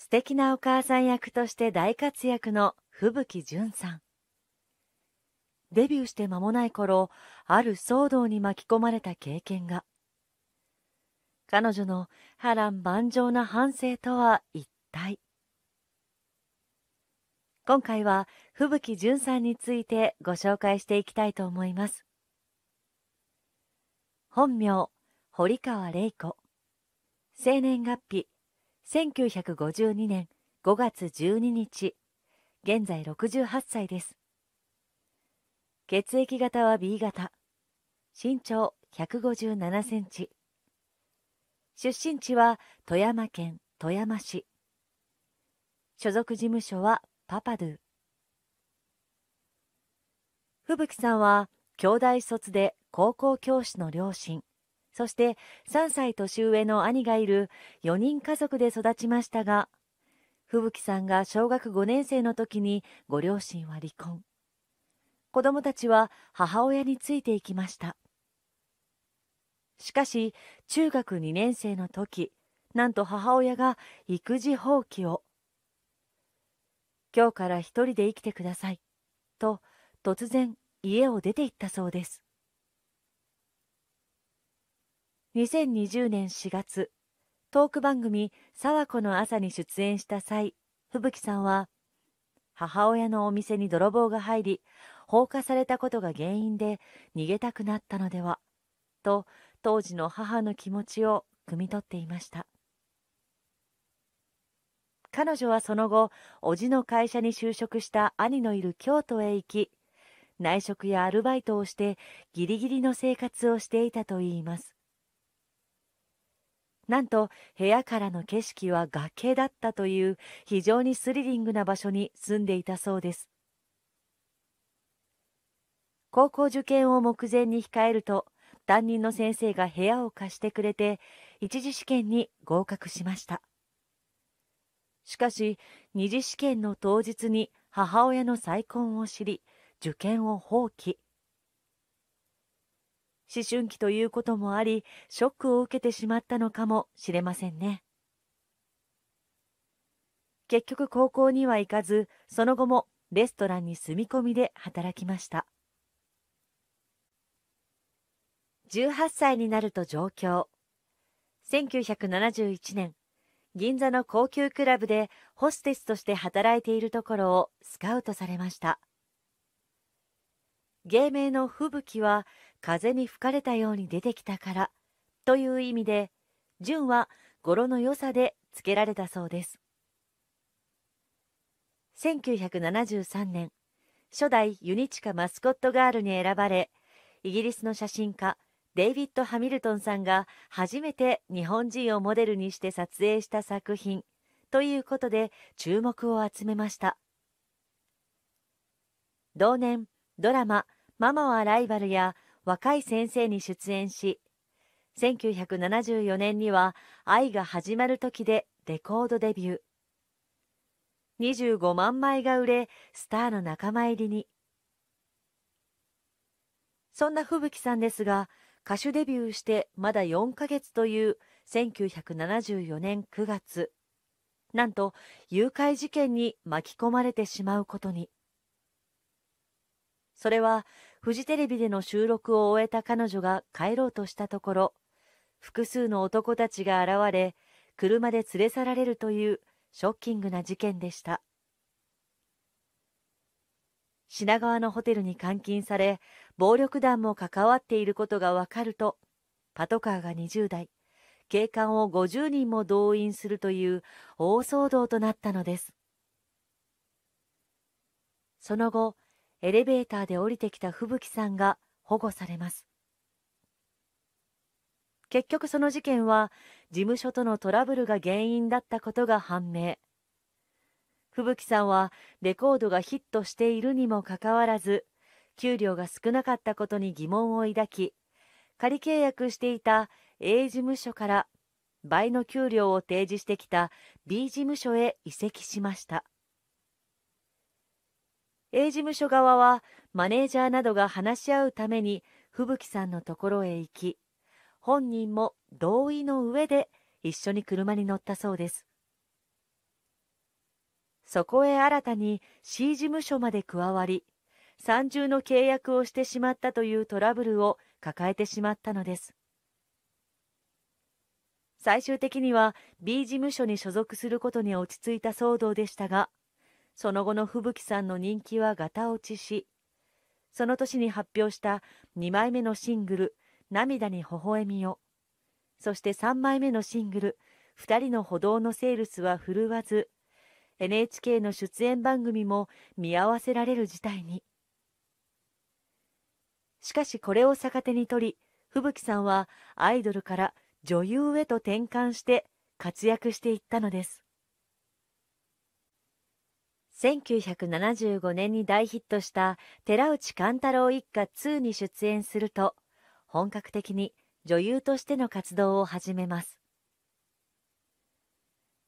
素敵なお母さん役として大活躍の吹雪純さんデビューして間もない頃ある騒動に巻き込まれた経験が彼女の波乱万丈な反省とは一体今回は吹雪純さんについてご紹介していきたいと思います本名堀川玲子生年月日1952年5月12日現在68歳です血液型は B 型身長157センチ出身地は富山県富山市所属事務所はパパドゥ吹雪さんは兄弟卒で高校教師の両親そして3歳年上の兄がいる4人家族で育ちましたが、吹雪さんが小学5年生の時にご両親は離婚。子供たちは母親についていきました。しかし、中学2年生の時、なんと母親が育児放棄を。今日から一人で生きてください。と、突然家を出て行ったそうです。2020年4月、トーク番組、佐和子の朝に出演した際、吹雪さんは、母親のお店に泥棒が入り、放火されたことが原因で逃げたくなったのでは、と当時の母の気持ちを汲み取っていました。彼女はその後、叔父の会社に就職した兄のいる京都へ行き、内職やアルバイトをしてギリギリの生活をしていたといいます。なんと部屋からの景色は崖だったという非常にスリリングな場所に住んでいたそうです高校受験を目前に控えると担任の先生が部屋を貸してくれて一次試験に合格しましたしかし二次試験の当日に母親の再婚を知り受験を放棄思春期ということもあり、ショックを受けてしまったのかもしれませんね。結局高校には行かず、その後もレストランに住み込みで働きました。18歳になると上京。1971年、銀座の高級クラブでホステスとして働いているところをスカウトされました。芸名の吹雪は風に吹かれたように出てきたからという意味で純は語呂の良さで付けられたそうです1973年初代ユニチカマスコットガールに選ばれイギリスの写真家デイビッド・ハミルトンさんが初めて日本人をモデルにして撮影した作品ということで注目を集めました同年ドラマ「ママはライバル」や「若い先生に出演し、1974年には愛が始まる時でレコードデビュー。25万枚が売れ、スターの仲間入りに。そんな吹雪さんですが、歌手デビューしてまだ4ヶ月という1974年9月、なんと誘拐事件に巻き込まれてしまうことに。それはフジテレビでの収録を終えた彼女が帰ろうとしたところ、複数の男たちが現れ、車で連れ去られるというショッキングな事件でした。品川のホテルに監禁され、暴力団も関わっていることがわかると、パトカーが20台、警官を50人も動員するという大騒動となったのです。その後、エレベーターで降りてきた吹雪さんが保護されます結局その事件は事務所とのトラブルが原因だったことが判明吹雪さんはレコードがヒットしているにもかかわらず給料が少なかったことに疑問を抱き仮契約していた A 事務所から倍の給料を提示してきた B 事務所へ移籍しました A 事務所側はマネージャーなどが話し合うために吹雪さんのところへ行き本人も同意の上で一緒に車に乗ったそうですそこへ新たに C 事務所まで加わり三重の契約をしてしまったというトラブルを抱えてしまったのです最終的には B 事務所に所属することに落ち着いた騒動でしたがその後の吹雪さんの人気はガタ落ちし、その年に発表した2枚目のシングル、涙に微笑みよ。そして3枚目のシングル、2人の歩道のセールスは振るわず、NHK の出演番組も見合わせられる事態に。しかしこれを逆手に取り、吹雪さんはアイドルから女優へと転換して活躍していったのです。1975年に大ヒットした寺内貫太郎一家2に出演すると本格的に女優としての活動を始めます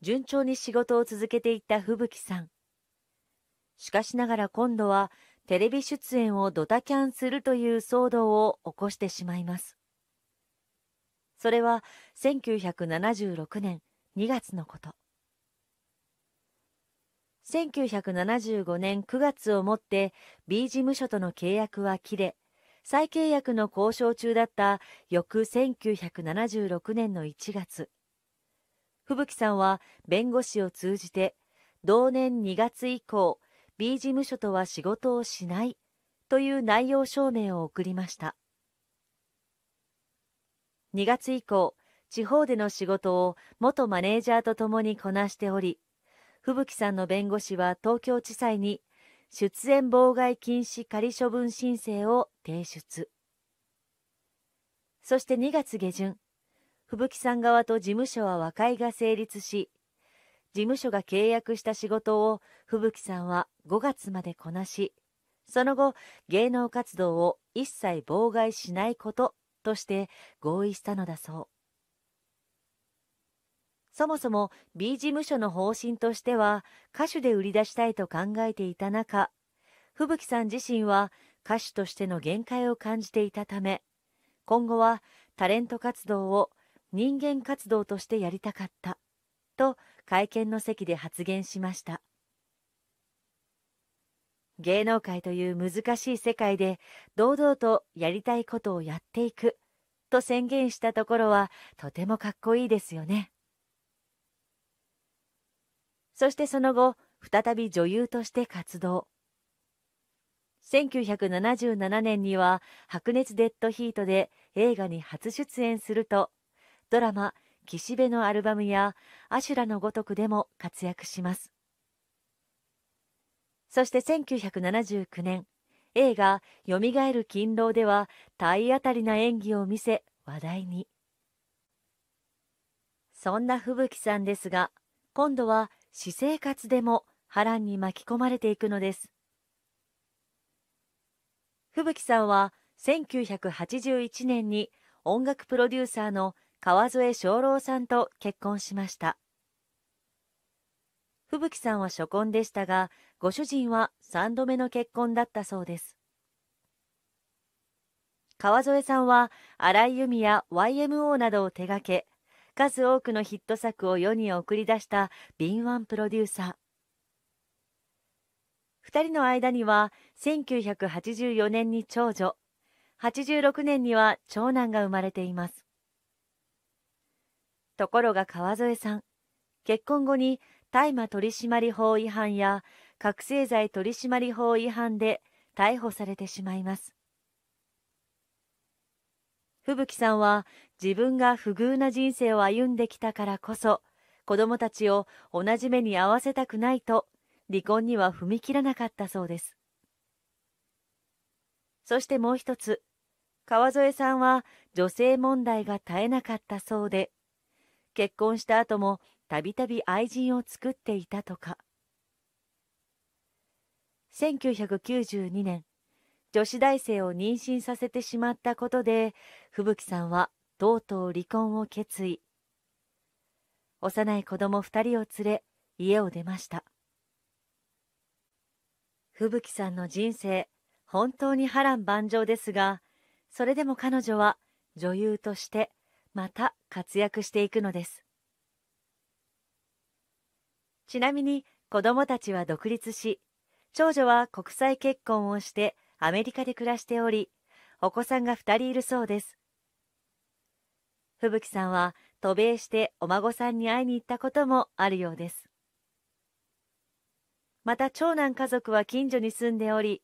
順調に仕事を続けていった吹雪さんしかしながら今度はテレビ出演をドタキャンするという騒動を起こしてしまいますそれは1976年2月のこと1975年9月をもって B 事務所との契約は切れ、再契約の交渉中だった翌1976年の1月、吹雪さんは弁護士を通じて、同年2月以降、B 事務所とは仕事をしないという内容証明を送りました。2月以降、地方での仕事を元マネージャーと共にこなしており、吹雪さんの弁護士は東京地裁に出演妨害禁止仮処分申請を提出そして2月下旬吹雪さん側と事務所は和解が成立し事務所が契約した仕事を吹雪さんは5月までこなしその後芸能活動を一切妨害しないこととして合意したのだそうそもそも B 事務所の方針としては歌手で売り出したいと考えていた中、吹雪さん自身は歌手としての限界を感じていたため、今後はタレント活動を人間活動としてやりたかった、と会見の席で発言しました。芸能界という難しい世界で堂々とやりたいことをやっていくと宣言したところはとてもかっこいいですよね。そしてその後、再び女優として活動。1977年には白熱デッドヒートで映画に初出演すると、ドラマ、岸辺のアルバムやアシュラのごとくでも活躍します。そして1979年、映画「よみがえる勤労」では体当たりな演技を見せ話題に。そんな吹雪さんですが、今度は私生活でも波乱に巻き込まれていくのです吹雪さんは1981年に音楽プロデューサーの川添昌郎さんと結婚しました吹雪さんは初婚でしたがご主人は3度目の結婚だったそうです川添さんは荒井由美や YMO などを手掛け数多くのヒット作を世に送り出した敏腕プロデューサー2人の間には1984年に長女86年には長男が生まれていますところが川添さん結婚後に大麻取締法違反や覚醒剤取締法違反で逮捕されてしまいます吹雪さんは自分が不遇な人生を歩んできたからこそ、子供たちを同じ目に遭わせたくないと、離婚には踏み切らなかったそうです。そしてもう一つ、川添さんは女性問題が絶えなかったそうで、結婚した後もたびたび愛人を作っていたとか。1992年、女子大生を妊娠させてしまったことで、吹雪さんはとうとう離婚を決意幼い子供2人を連れ家を出ました吹雪さんの人生本当に波乱万丈ですがそれでも彼女は女優としてまた活躍していくのですちなみに子供たちは独立し長女は国際結婚をしてアメリカで暮らしておりお子さんが2人いるそうです吹雪さんは渡米してお孫さんに会いに行ったこともあるようですまた長男家族は近所に住んでおり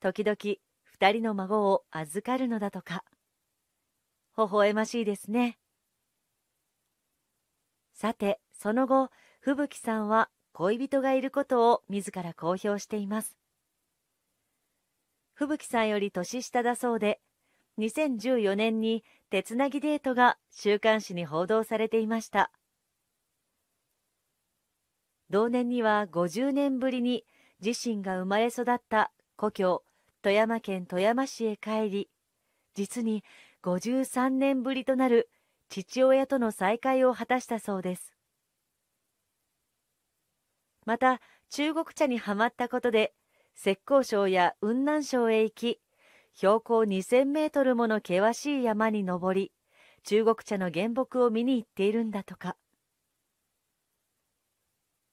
時々2人の孫を預かるのだとか微笑ましいですねさてその後吹雪さんは恋人がいることを自ら公表しています吹雪さんより年下だそうで2014年に手つなぎデートが週刊誌に報道されていました同年には50年ぶりに自身が生まれ育った故郷富山県富山市へ帰り実に53年ぶりとなる父親との再会を果たしたそうですまた中国茶にはまったことで浙江省や雲南省へ行き標高2000メートルもの険しい山に登り、中国茶の原木を見に行っているんだとか。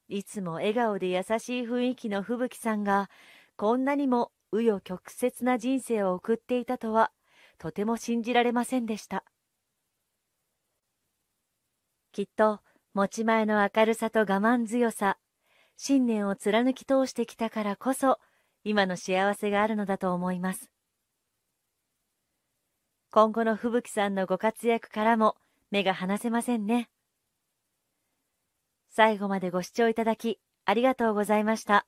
いつも笑顔で優しい雰囲気の吹雪さんが、こんなにも紆余曲折な人生を送っていたとは、とても信じられませんでした。きっと、持ち前の明るさと我慢強さ、信念を貫き通してきたからこそ、今の幸せがあるのだと思います。今後の吹雪さんのご活躍からも目が離せませんね。最後までご視聴いただきありがとうございました。